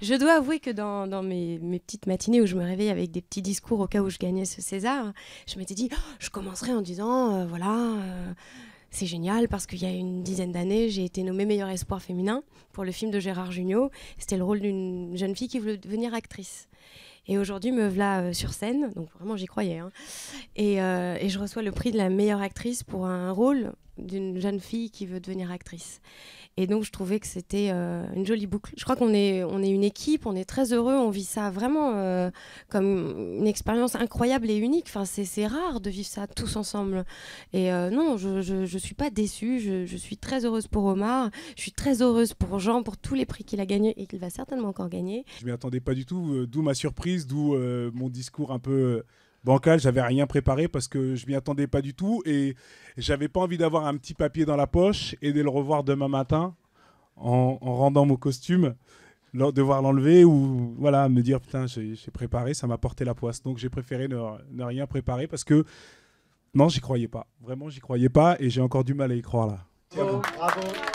Je dois avouer que dans, mes, petites matinées où je me réveille avec des petits discours au cas où je gagnais ce César, je m'étais dit, oh, je commencerai en disant, euh, voilà, euh, c'est génial parce qu'il y a une dizaine d'années, j'ai été nommée meilleur espoir féminin pour le film de Gérard Jugnot. C'était le rôle d'une jeune fille qui voulait devenir actrice. Et aujourd'hui, me voilà euh, sur scène, donc vraiment j'y croyais. Hein, et, je reçois le prix de la meilleure actrice pour un rôle d'une jeune fille qui veut devenir actrice. Et donc je trouvais que c'était euh, une jolie boucle. Je crois qu'on est, on est une équipe, on est très heureux, on vit ça vraiment euh, comme une expérience incroyable et unique. Enfin, c'est rare de vivre ça tous ensemble. Et euh, non, je ne suis pas déçue, je, suis très heureuse pour Omar, je suis très heureuse pour Jean, pour tous les prix qu'il a gagnés et qu'il va certainement encore gagner. Je m'y attendais pas du tout, d'où ma surprise, d'où mon discours un peu bancal, j'avais rien préparé parce que je m'y attendais pas du tout et j'avais pas envie d'avoir un petit papier dans la poche et de le revoir demain matin en, rendant mon costume devoir l'enlever ou voilà me dire putain j'ai préparé ça m'a porté la poisse donc j'ai préféré ne, rien préparer parce que non j'y croyais pas vraiment j'y croyais pas et j'ai encore du mal à y croire là